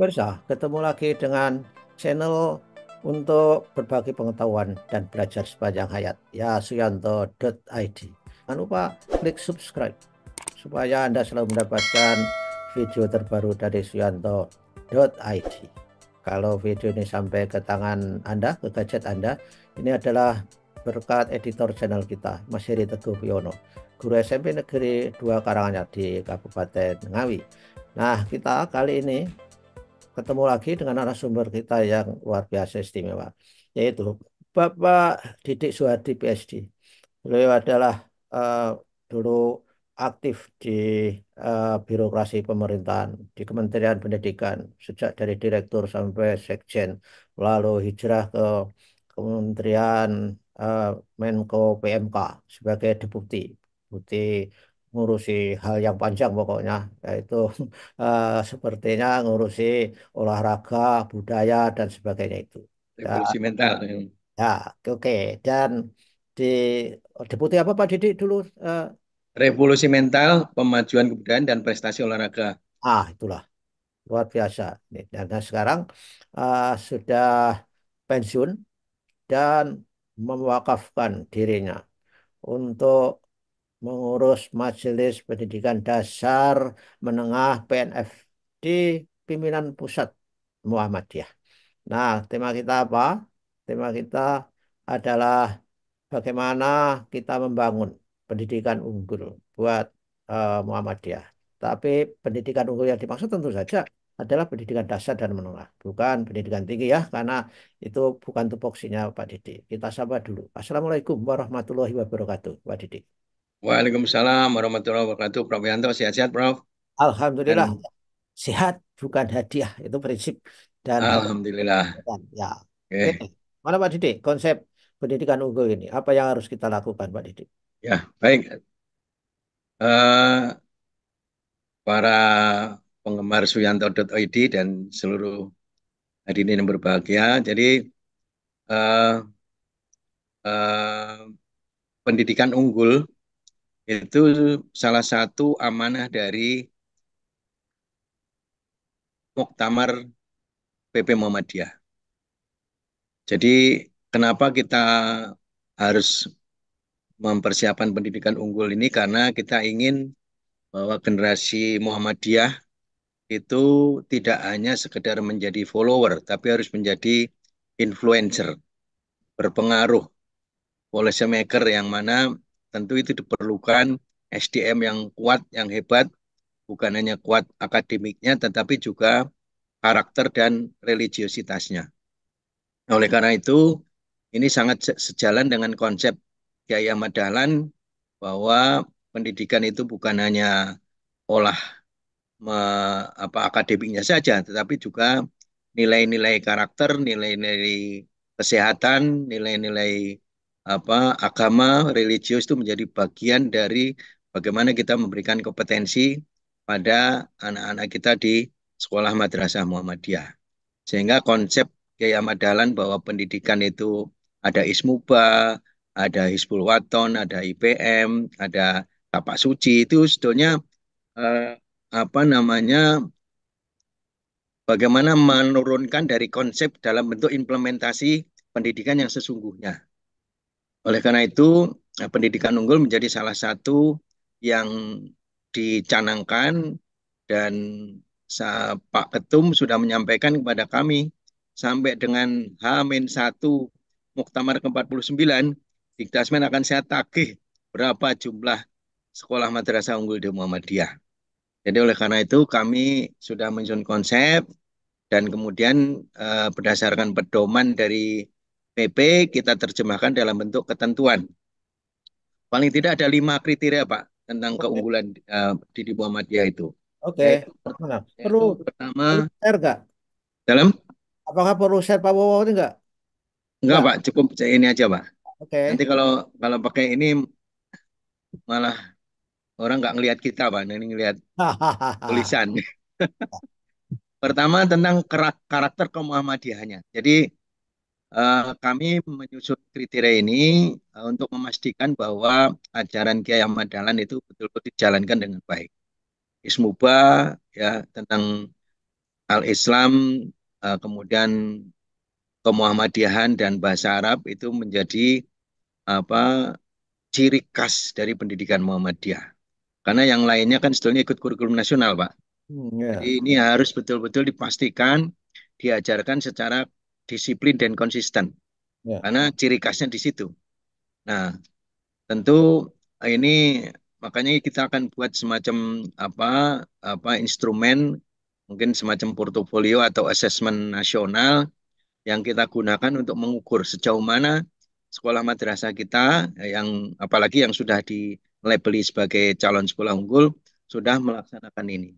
pemirsa, ah, ketemu lagi dengan channel untuk berbagi pengetahuan dan belajar sepanjang hayat ya suyanto.id. Jangan lupa klik subscribe supaya Anda selalu mendapatkan video terbaru dari suyanto.id. Kalau video ini sampai ke tangan Anda, ke gadget Anda, ini adalah berkat editor channel kita, Mas Heri Teguh Piono, guru SMP Negeri 2 Karanganyar di Kabupaten Ngawi. Nah, kita kali ini ketemu lagi dengan narasumber kita yang luar biasa istimewa, yaitu Bapak Didik Suhadi PSD. Beliau adalah uh, dulu aktif di uh, birokrasi pemerintahan di Kementerian Pendidikan sejak dari direktur sampai sekjen, lalu hijrah ke Kementerian uh, Menko PMK sebagai deputi, deputi ngurusi hal yang panjang pokoknya yaitu uh, sepertinya ngurusi olahraga budaya dan sebagainya itu ya. revolusi mental ya, ya oke okay. dan di deputi apa Pak Didi dulu uh, revolusi mental pemajuan kebudayaan dan prestasi olahraga ah itulah luar biasa dan sekarang uh, sudah pensiun dan mewakafkan dirinya untuk mengurus Majelis Pendidikan Dasar Menengah PNF di pimpinan pusat Muhammadiyah. Nah, tema kita apa? Tema kita adalah bagaimana kita membangun pendidikan unggul buat uh, Muhammadiyah. Tapi pendidikan unggul yang dimaksud tentu saja adalah pendidikan dasar dan menengah, bukan pendidikan tinggi ya, karena itu bukan tupoksinya Pak Didi. Kita sabar dulu. Assalamualaikum warahmatullahi wabarakatuh, Pak Didi. Waalaikumsalam warahmatullahi wabarakatuh. Prof. Yanto, sehat-sehat Prof? Alhamdulillah. Dan, sehat bukan hadiah, itu prinsip. Dan Alhamdulillah. Ya. Okay. Oke. Mana Pak Didik, konsep pendidikan unggul ini? Apa yang harus kita lakukan Pak Didik? Ya, baik. Uh, para penggemar suyanto.id dan seluruh hadirin yang berbahagia. Jadi uh, uh, pendidikan unggul itu salah satu amanah dari Muktamar PP Muhammadiyah. Jadi kenapa kita harus mempersiapkan pendidikan unggul ini karena kita ingin bahwa generasi Muhammadiyah itu tidak hanya sekedar menjadi follower tapi harus menjadi influencer, berpengaruh, policy maker yang mana tentu itu diperlukan SDM yang kuat, yang hebat, bukan hanya kuat akademiknya, tetapi juga karakter dan religiositasnya. Nah, oleh karena itu, ini sangat sejalan dengan konsep Kiai Ahmad bahwa pendidikan itu bukan hanya olah me, apa akademiknya saja, tetapi juga nilai-nilai karakter, nilai-nilai kesehatan, nilai-nilai apa agama religius itu menjadi bagian dari bagaimana kita memberikan kompetensi pada anak-anak kita di sekolah madrasah Muhammadiyah. Sehingga konsep Kiai Ahmad Dahlan bahwa pendidikan itu ada ISMUBA, ada hisbul Waton, ada IPM, ada Tapak Suci itu sebetulnya eh, apa namanya bagaimana menurunkan dari konsep dalam bentuk implementasi pendidikan yang sesungguhnya. Oleh karena itu, eh, pendidikan unggul menjadi salah satu yang dicanangkan dan Pak Ketum sudah menyampaikan kepada kami sampai dengan H-1 Muktamar ke-49 Diktasmen akan saya tagih berapa jumlah sekolah madrasah unggul di Muhammadiyah. Jadi oleh karena itu kami sudah menyusun konsep dan kemudian eh, berdasarkan pedoman dari PP kita terjemahkan dalam bentuk ketentuan. Paling tidak ada lima kriteria Pak tentang okay. keunggulan uh, eh, di Muhammadiyah itu. Oke. Okay. perlu pertama perlu share Dalam? Apakah perlu share Pak Bowo ini enggak? Enggak, Pak, cukup ini aja, Pak. Oke. Okay. Nanti kalau kalau pakai ini malah orang nggak ngelihat kita, Pak. Nanti ngelihat tulisan. Pertama tentang karakter kemuhammadiyahnya. Jadi Eh, kami menyusun kriteria ini uh, untuk memastikan bahwa ajaran Kiai Ahmad Dahlan itu betul-betul dijalankan dengan baik. Ismuba ya tentang al-Islam uh, eh, kemudian kemuhammadiyahan dan bahasa Arab itu menjadi apa ciri khas dari pendidikan Muhammadiyah. Karena yang lainnya kan sebetulnya ikut kurikulum nasional, Pak. Hmm, yeah. Jadi ini harus betul-betul dipastikan diajarkan secara disiplin dan konsisten. Ya. Karena ciri khasnya di situ. Nah, tentu ini makanya kita akan buat semacam apa apa instrumen mungkin semacam portofolio atau asesmen nasional yang kita gunakan untuk mengukur sejauh mana sekolah madrasah kita yang apalagi yang sudah di labeli sebagai calon sekolah unggul sudah melaksanakan ini.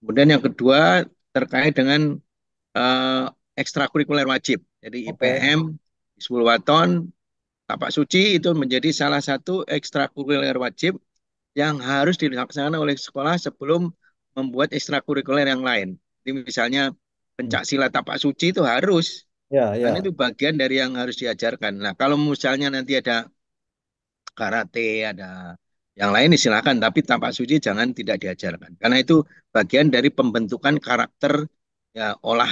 Kemudian yang kedua terkait dengan uh, ekstrakurikuler wajib. Jadi IPM di Waton Tapak Suci itu menjadi salah satu ekstrakurikuler wajib yang harus dilaksanakan oleh sekolah sebelum membuat ekstrakurikuler yang lain. Jadi misalnya pencak hmm. silat tapak suci itu harus ya, ya. karena itu bagian dari yang harus diajarkan. Nah kalau misalnya nanti ada karate, ada yang lain silakan, tapi tapak suci jangan tidak diajarkan karena itu bagian dari pembentukan karakter ya, olah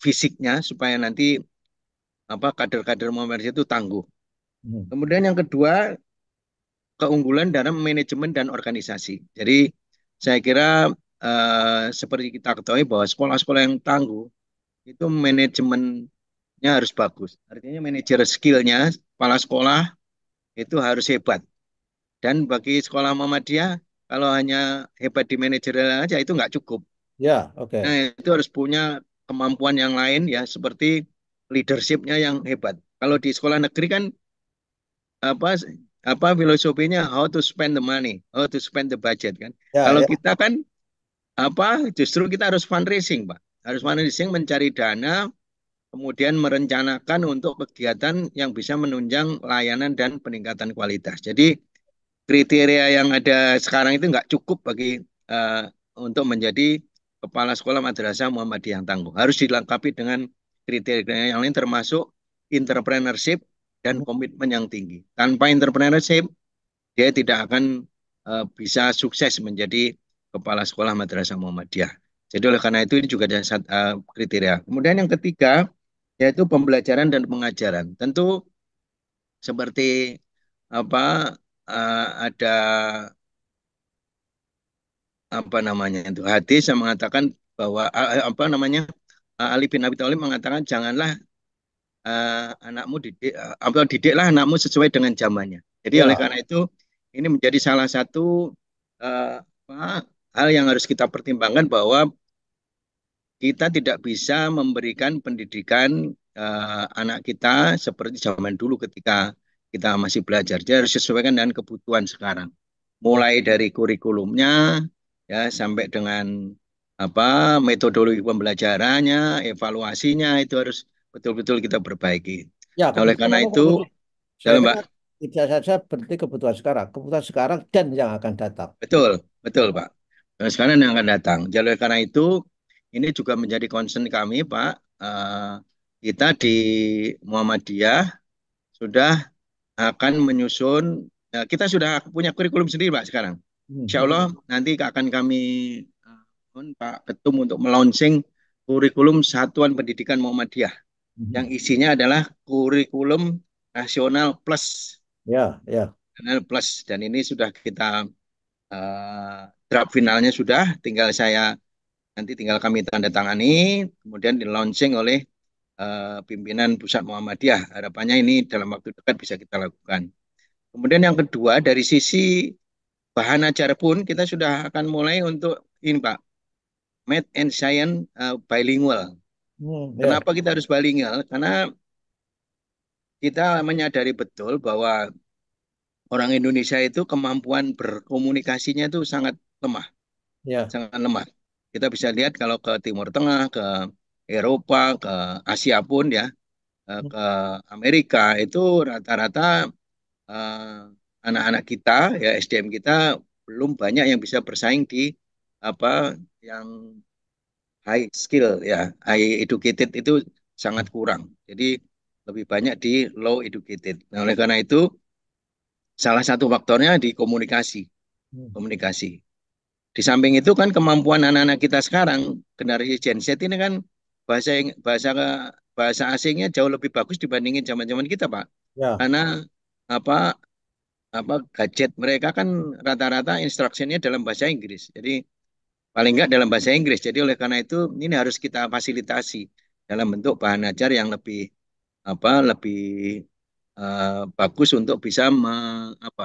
fisiknya supaya nanti apa kader-kader Muhammadiyah itu tangguh. Hmm. Kemudian yang kedua keunggulan dalam manajemen dan organisasi. Jadi saya kira uh, seperti kita ketahui bahwa sekolah-sekolah yang tangguh itu manajemennya harus bagus. Artinya manajer skillnya kepala sekolah itu harus hebat. Dan bagi sekolah Muhammadiyah kalau hanya hebat di manajer aja itu nggak cukup. Ya, oke. Okay. Nah, itu harus punya kemampuan yang lain ya seperti leadershipnya yang hebat. Kalau di sekolah negeri kan apa apa filosofinya how to spend the money, how to spend the budget kan. Ya, Kalau ya. kita kan apa justru kita harus fundraising, Pak. Harus fundraising mencari dana kemudian merencanakan untuk kegiatan yang bisa menunjang layanan dan peningkatan kualitas. Jadi kriteria yang ada sekarang itu nggak cukup bagi uh, untuk menjadi kepala sekolah madrasah Muhammadiyah yang Tangguh. Harus dilengkapi dengan kriteria yang lain termasuk entrepreneurship dan komitmen yang tinggi. Tanpa entrepreneurship, dia tidak akan uh, bisa sukses menjadi kepala sekolah madrasah Muhammadiyah. Jadi oleh karena itu ini juga ada uh, kriteria. Kemudian yang ketiga yaitu pembelajaran dan pengajaran. Tentu seperti apa uh, ada apa namanya itu hadis yang mengatakan bahwa apa namanya Ali bin Abi Thalib mengatakan janganlah uh, anakmu didik uh, atau didiklah anakmu sesuai dengan zamannya. Jadi ya. oleh karena itu ini menjadi salah satu uh, apa, hal yang harus kita pertimbangkan bahwa kita tidak bisa memberikan pendidikan uh, anak kita seperti zaman dulu ketika kita masih belajar. Jadi harus sesuaikan dengan kebutuhan sekarang. Mulai dari kurikulumnya, ya sampai dengan apa metodologi pembelajarannya, evaluasinya itu harus betul-betul kita perbaiki. Ya, nah, oleh karena itu, saya Mbak tidak saja berarti kebutuhan sekarang, kebutuhan sekarang dan yang akan datang. Betul, betul Pak. Dan sekarang yang akan datang. Jadi ya, oleh karena itu ini juga menjadi concern kami Pak. Uh, kita di Muhammadiyah sudah akan menyusun, eh, kita sudah punya kurikulum sendiri Pak sekarang. Hmm. Insya Allah nanti akan kami eh, mohon Pak Ketum untuk melaunching kurikulum Satuan Pendidikan Muhammadiyah hmm. yang isinya adalah kurikulum nasional plus. Ya, ya. Nasional plus dan ini sudah kita uh, draft finalnya sudah, tinggal saya nanti tinggal kami tanda tangani, kemudian di launching oleh uh, pimpinan pusat Muhammadiyah. Harapannya ini dalam waktu dekat bisa kita lakukan. Kemudian yang kedua dari sisi bahan ajar pun kita sudah akan mulai untuk ini Pak, math and science uh, bilingual. Hmm, ya. Kenapa kita harus bilingual? Karena kita menyadari betul bahwa orang Indonesia itu kemampuan berkomunikasinya itu sangat lemah, yeah. sangat lemah. Kita bisa lihat kalau ke Timur Tengah, ke Eropa, ke Asia pun ya, eh, hmm. ke Amerika itu rata-rata eh, anak-anak kita ya SDM kita belum banyak yang bisa bersaing di apa yang high skill ya high educated itu sangat kurang jadi lebih banyak di low educated nah oleh karena itu salah satu faktornya di komunikasi hmm. komunikasi di samping itu kan kemampuan anak-anak kita sekarang generasi Gen Z ini kan bahasa bahasa bahasa asingnya jauh lebih bagus dibandingin zaman-zaman kita pak ya. karena apa apa gadget mereka kan rata-rata instruksinya dalam bahasa Inggris. Jadi paling enggak dalam bahasa Inggris. Jadi oleh karena itu ini harus kita fasilitasi dalam bentuk bahan ajar yang lebih apa lebih uh, bagus untuk bisa me, apa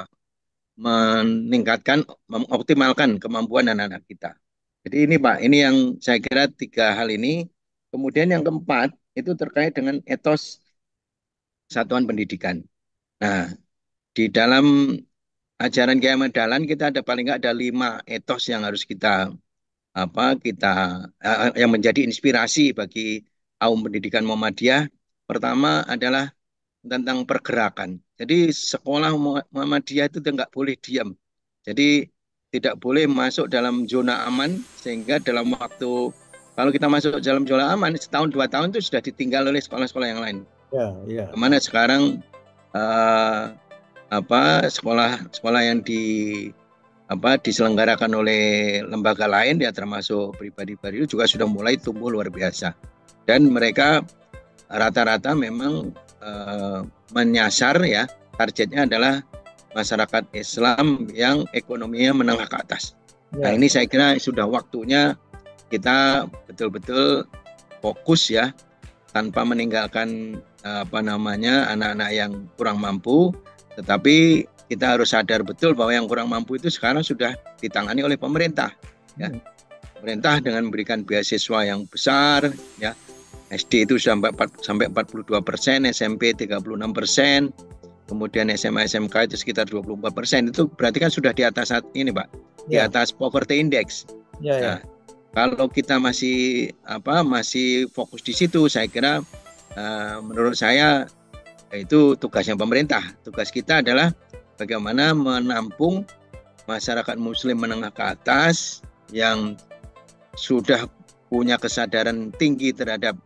meningkatkan mengoptimalkan kemampuan anak-anak kita. Jadi ini Pak, ini yang saya kira tiga hal ini. Kemudian yang keempat itu terkait dengan etos satuan pendidikan. Nah, di dalam ajaran Kiai Dahlan kita ada paling nggak ada lima etos yang harus kita apa kita yang menjadi inspirasi bagi kaum pendidikan Muhammadiyah. Pertama adalah tentang pergerakan. Jadi sekolah Muhammadiyah itu tidak boleh diam. Jadi tidak boleh masuk dalam zona aman sehingga dalam waktu kalau kita masuk dalam zona aman setahun dua tahun itu sudah ditinggal oleh sekolah-sekolah yang lain. Ya, ya. Kemana sekarang uh, apa sekolah sekolah yang di apa diselenggarakan oleh lembaga lain ya termasuk pribadi pribadi juga sudah mulai tumbuh luar biasa dan mereka rata-rata memang e, menyasar ya targetnya adalah masyarakat Islam yang ekonominya menengah ke atas. Ya. Nah ini saya kira sudah waktunya kita betul-betul fokus ya tanpa meninggalkan eh, apa namanya anak-anak yang kurang mampu tetapi kita harus sadar betul bahwa yang kurang mampu itu sekarang sudah ditangani oleh pemerintah. Ya. Hmm. Pemerintah dengan memberikan beasiswa yang besar, ya SD itu sampai 4, sampai 42 persen, SMP 36 persen, kemudian SMA SMK itu sekitar 24 persen. Itu berarti kan sudah di atas saat ini, Pak, di ya. atas poverty index. Ya, ya. Nah, kalau kita masih apa masih fokus di situ, saya kira uh, menurut saya itu tugasnya pemerintah. Tugas kita adalah bagaimana menampung masyarakat muslim menengah ke atas yang sudah punya kesadaran tinggi terhadap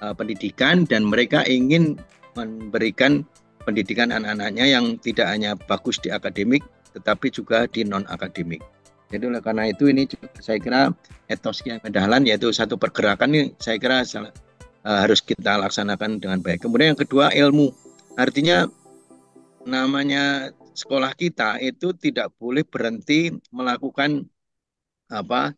uh, pendidikan dan mereka ingin memberikan pendidikan anak-anaknya yang tidak hanya bagus di akademik tetapi juga di non akademik. Jadi oleh karena itu ini saya kira etos yang yaitu satu pergerakan ini saya kira salah Eh, harus kita laksanakan dengan baik. Kemudian yang kedua ilmu. Artinya namanya sekolah kita itu tidak boleh berhenti melakukan apa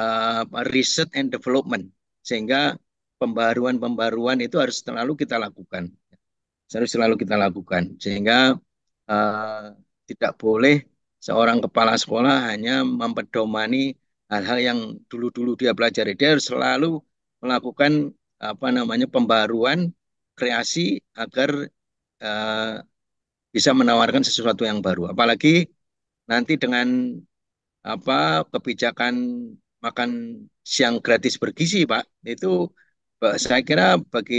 uh, eh, riset and development sehingga pembaruan-pembaruan itu harus selalu kita lakukan. Harus selalu kita lakukan sehingga uh, tidak boleh seorang kepala sekolah hanya mempedomani hal-hal yang dulu-dulu dia pelajari. Dia harus selalu melakukan apa namanya pembaruan kreasi agar uh, bisa menawarkan sesuatu yang baru. Apalagi nanti dengan apa kebijakan makan siang gratis bergizi, Pak, itu saya kira bagi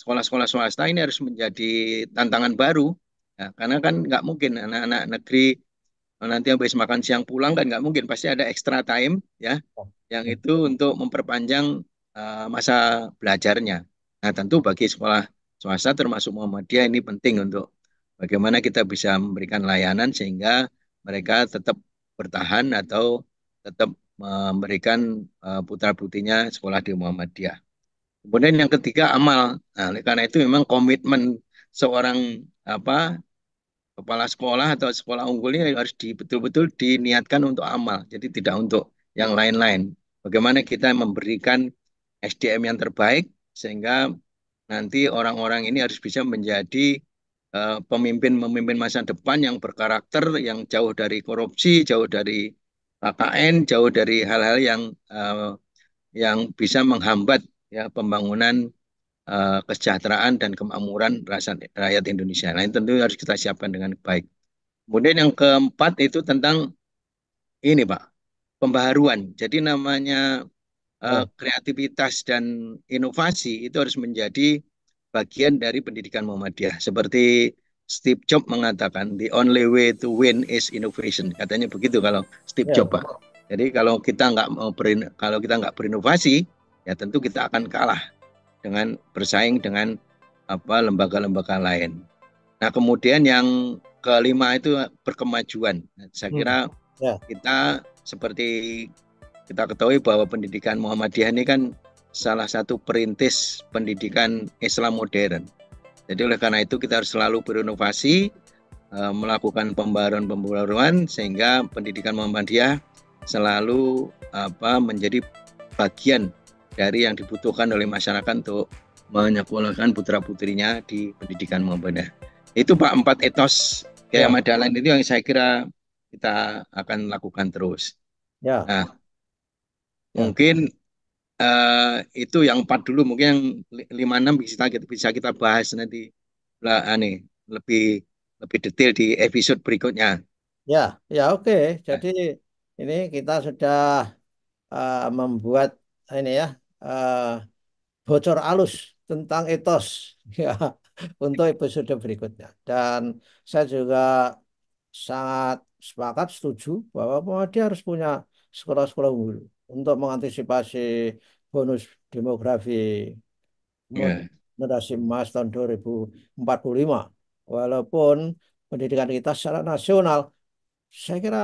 sekolah-sekolah swasta ini harus menjadi tantangan baru. Ya, karena kan nggak mungkin anak-anak negeri nanti habis makan siang pulang kan nggak mungkin pasti ada extra time ya, ya. yang itu untuk memperpanjang Eh, masa belajarnya. Nah, tentu bagi sekolah swasta termasuk Muhammadiyah ini penting untuk bagaimana kita bisa memberikan layanan sehingga mereka tetap bertahan atau tetap memberikan eh, putra putrinya sekolah di Muhammadiyah. Kemudian yang ketiga amal. Nah, karena itu memang komitmen seorang apa kepala sekolah atau sekolah unggul ini harus di, betul-betul diniatkan untuk amal. Jadi tidak untuk yang lain-lain. Bagaimana kita memberikan SDM yang terbaik sehingga nanti orang-orang ini harus bisa menjadi eh, pemimpin-pemimpin uh, masa depan yang berkarakter, yang jauh dari korupsi, jauh dari KKN, jauh dari hal-hal yang uh, yang bisa menghambat ya pembangunan uh, kesejahteraan dan kemakmuran rakyat Indonesia. Nah, ini tentu harus kita siapkan dengan baik. Kemudian yang keempat itu tentang ini, Pak, pembaharuan. Jadi namanya Eh, iya. kreativitas dan inovasi itu harus menjadi bagian dari pendidikan Muhammadiyah. Seperti Steve Jobs mengatakan, the only way to win is innovation. Katanya begitu kalau Steve iya. Jobs, Jadi kalau kita nggak mau berin kalau kita nggak berinovasi, ya tentu kita akan kalah dengan bersaing dengan apa lembaga-lembaga lain. Nah kemudian yang kelima itu berkemajuan. Nah, saya hmm. kira hmm. Ya. yeah. kita seperti kita ketahui bahwa pendidikan Muhammadiyah ini kan salah satu perintis pendidikan Islam modern. Jadi oleh karena itu kita harus selalu berinovasi, e, melakukan pembaruan-pembaruan sehingga pendidikan Muhammadiyah selalu apa menjadi bagian dari yang dibutuhkan oleh masyarakat untuk menyekolahkan putra-putrinya di pendidikan Muhammadiyah. Itu Pak empat etos kayak ya. Madalan itu yang saya kira kita akan lakukan terus. Ya. Nah, Ya. Mungkin uh, itu yang empat dulu mungkin yang lima enam bisa kita bisa kita bahas nanti lah aneh lebih lebih detail di episode berikutnya. Ya, ya oke. Okay. Ya. Jadi nah. ini kita sudah uh, membuat ini ya uh, bocor alus tentang etos ya untuk episode berikutnya. Dan saya juga sangat sepakat setuju bahwa dia harus punya sekolah-sekolah guru -sekolah untuk mengantisipasi bonus demografi generasi iya. yeah. emas tahun 2045. Walaupun pendidikan kita secara nasional, saya kira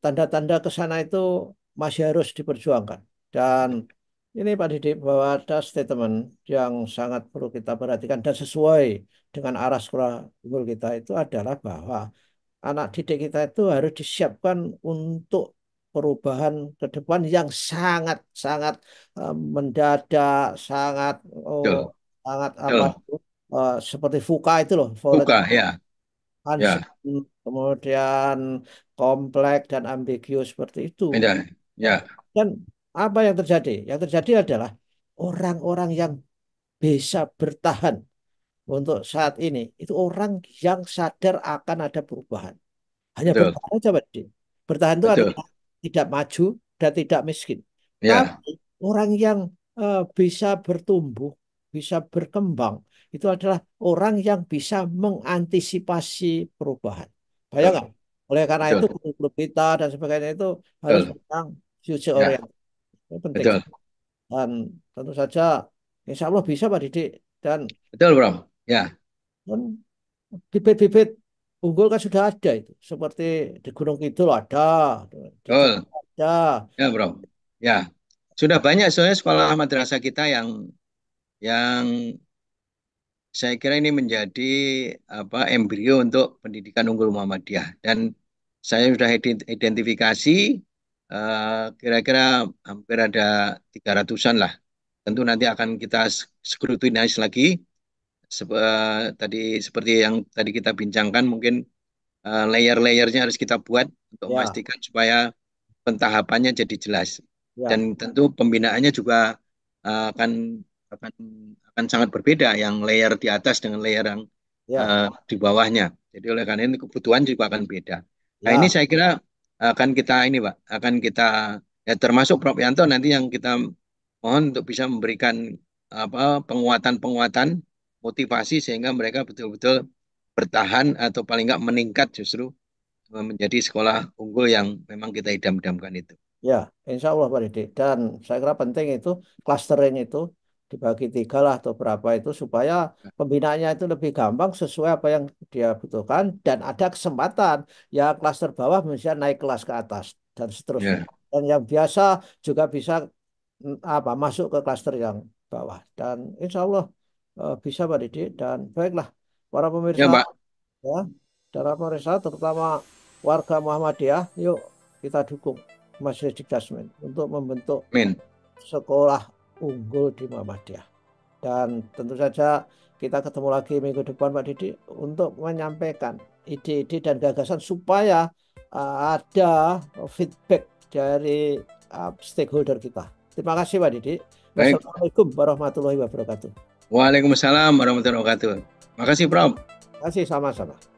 tanda-tanda ke sana itu masih harus diperjuangkan. Dan ini Pak Didik bahwa ada statement yang sangat perlu kita perhatikan dan sesuai dengan arah sekolah unggul kita itu adalah bahwa anak didik kita itu harus disiapkan untuk perubahan ke depan yang sangat sangat uh, mendadak, sangat oh, yeah. sangat yeah. apa uh, seperti fuka itu loh. Fuka ya. yeah. Ya. yeah. kemudian kompleks dan ambigu seperti itu. Ya. yeah. Dan apa yang terjadi? Yang terjadi adalah orang-orang yang bisa bertahan untuk saat ini itu orang yang sadar akan ada perubahan. Hanya Betul. bertahan aja, Bertahan itu Betul. adalah tidak maju dan tidak miskin. Yeah. Tapi orang yang uh, bisa bertumbuh, bisa berkembang itu adalah orang yang bisa mengantisipasi perubahan. Bayangkan. nggak? Oleh karena Betul. itu kurikulum kita dan sebagainya itu harus tentang future ya. Itu penting. Betul. Dan tentu saja insya Allah bisa Pak Didik. Dan Betul Bro. Ya. bibit-bibit Unggul kan sudah ada itu, seperti di Gunung Kidul ada, Betul. ada. Ya bro, ya sudah banyak soalnya sekolah madrasah kita yang yang saya kira ini menjadi apa embrio untuk pendidikan unggul Muhammadiyah dan saya sudah identifikasi eh, kira-kira hampir ada tiga ratusan lah. Tentu nanti akan kita skrutinasi lagi Sep uh, tadi seperti yang tadi kita bincangkan mungkin uh, layer-layernya harus kita buat untuk ya. memastikan supaya pentahapannya jadi jelas ya. dan tentu pembinaannya juga uh, akan akan akan sangat berbeda yang layer di atas dengan layer yang ya. uh, di bawahnya jadi oleh karena ini kebutuhan juga akan beda nah, ya. nah ini saya kira akan kita ini pak akan kita ya termasuk Prof Yanto nanti yang kita mohon untuk bisa memberikan apa penguatan-penguatan motivasi sehingga mereka betul-betul bertahan atau paling nggak meningkat justru eh, menjadi sekolah unggul yang memang kita idam-idamkan itu. Ya, insya Allah Pak Didik. Dan saya kira penting itu clustering itu dibagi tiga lah atau berapa itu supaya ya. pembinaannya itu lebih gampang sesuai apa yang dia butuhkan dan ada kesempatan ya klaster bawah misalnya naik kelas ke atas dan seterusnya. Ya. Dan yang biasa juga bisa mm, apa masuk ke klaster yang bawah dan insya Allah uh, bisa Pak Didi dan baiklah para pemirsa ya, ya para pemirsa terutama warga Muhammadiyah yuk kita dukung Mas Rizik Dasmin untuk membentuk Min. sekolah unggul di Muhammadiyah dan tentu saja kita ketemu lagi minggu depan Pak Didi untuk menyampaikan ide-ide dan gagasan supaya uh, ada feedback dari uh, stakeholder kita. Terima kasih Pak Didi. Baik. Wassalamualaikum warahmatullahi wabarakatuh. Waalaikumsalam warahmatullahi wabarakatuh. Makasih, Prof. Makasih sama-sama.